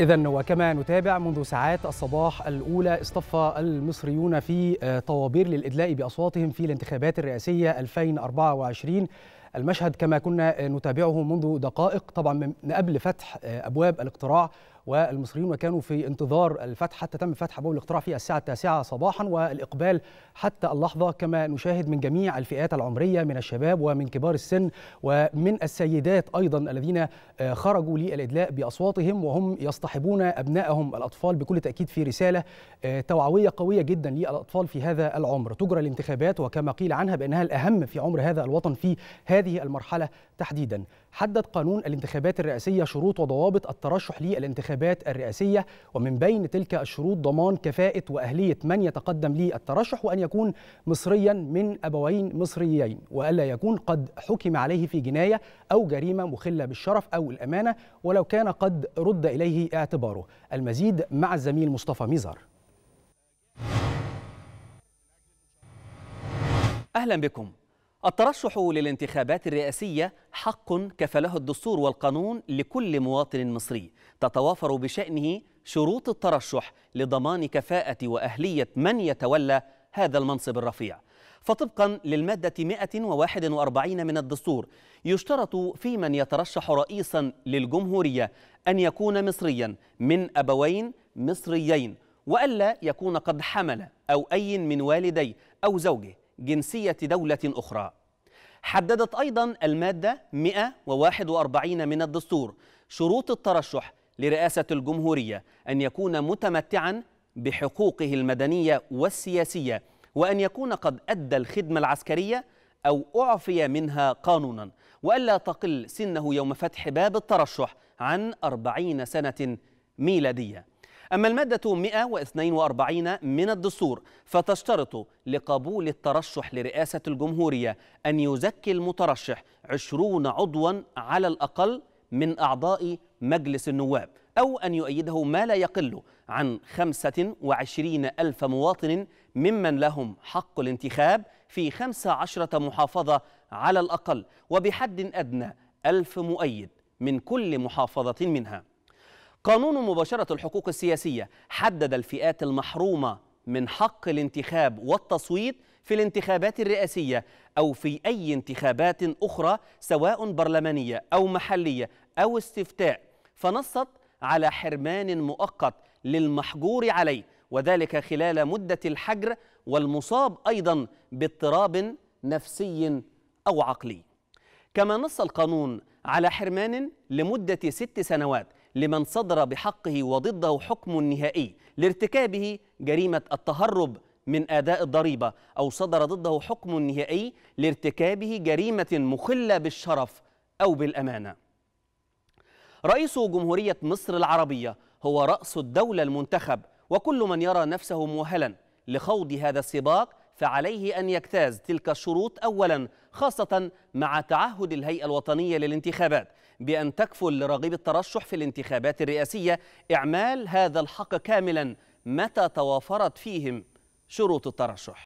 إذا وكما نتابع منذ ساعات الصباح الأولى اصطف المصريون في آه، طوابير للإدلاء بأصواتهم في الانتخابات الرئاسية 2024 المشهد كما كنا نتابعه منذ دقائق طبعا من قبل فتح آه، أبواب الاقتراع والمصريون وكانوا في انتظار الفتح حتى تم فتح باب الاقتراع في الساعة التاسعة صباحا والإقبال حتى اللحظة كما نشاهد من جميع الفئات العمرية من الشباب ومن كبار السن ومن السيدات أيضا الذين آه، خرجوا للإدلاء بأصواتهم وهم يصطحبون أبنائهم الأطفال بكل تأكيد في رسالة آه، توعوية قوية جدا للأطفال في هذا العمر تجرى الانتخابات وكما قيل عنها بأنها الأهم في عمر هذا الوطن في هذا هذه المرحلة تحديدا حدد قانون الانتخابات الرئاسية شروط وضوابط الترشح للانتخابات الرئاسية ومن بين تلك الشروط ضمان كفاءة وأهلية من يتقدم للترشح وأن يكون مصريا من أبوين مصريين وألا يكون قد حكم عليه في جناية أو جريمة مخلة بالشرف أو الأمانة ولو كان قد رد إليه اعتباره المزيد مع الزميل مصطفى ميزر أهلا بكم الترشح للانتخابات الرئاسية حق كفله الدستور والقانون لكل مواطن مصري تتوافر بشأنه شروط الترشح لضمان كفاءة وأهلية من يتولى هذا المنصب الرفيع فطبقا للمادة 141 من الدستور يشترط في من يترشح رئيسا للجمهورية أن يكون مصريا من أبوين مصريين وألا يكون قد حمل أو أي من والديه أو زوجه جنسية دولة أخرى حددت أيضا المادة 141 من الدستور شروط الترشح لرئاسة الجمهورية أن يكون متمتعا بحقوقه المدنية والسياسية وأن يكون قد أدى الخدمة العسكرية أو أعفي منها قانونا وألا تقل سنه يوم فتح باب الترشح عن أربعين سنة ميلادية أما المادة 142 من الدستور فتشترط لقبول الترشح لرئاسة الجمهورية أن يزكي المترشح 20 عضوا على الأقل من أعضاء مجلس النواب أو أن يؤيده ما لا يقل عن 25 ألف مواطن ممن لهم حق الانتخاب في 15 محافظة على الأقل وبحد أدنى ألف مؤيد من كل محافظة منها قانون مباشرة الحقوق السياسية حدد الفئات المحرومة من حق الانتخاب والتصويت في الانتخابات الرئاسية أو في أي انتخابات أخرى سواء برلمانية أو محلية أو استفتاء فنصت على حرمان مؤقت للمحجور عليه وذلك خلال مدة الحجر والمصاب أيضا باضطراب نفسي أو عقلي كما نص القانون على حرمان لمدة ست سنوات لمن صدر بحقه وضده حكم نهائي لارتكابه جريمة التهرب من أداء الضريبة أو صدر ضده حكم نهائي لارتكابه جريمة مخلة بالشرف أو بالأمانة رئيس جمهورية مصر العربية هو رأس الدولة المنتخب وكل من يرى نفسه مؤهلا لخوض هذا السباق فعليه أن يجتاز تلك الشروط أولا خاصة مع تعهد الهيئة الوطنية للانتخابات بأن تكفل لراغب الترشح في الانتخابات الرئاسية إعمال هذا الحق كاملا متى توافرت فيهم شروط الترشح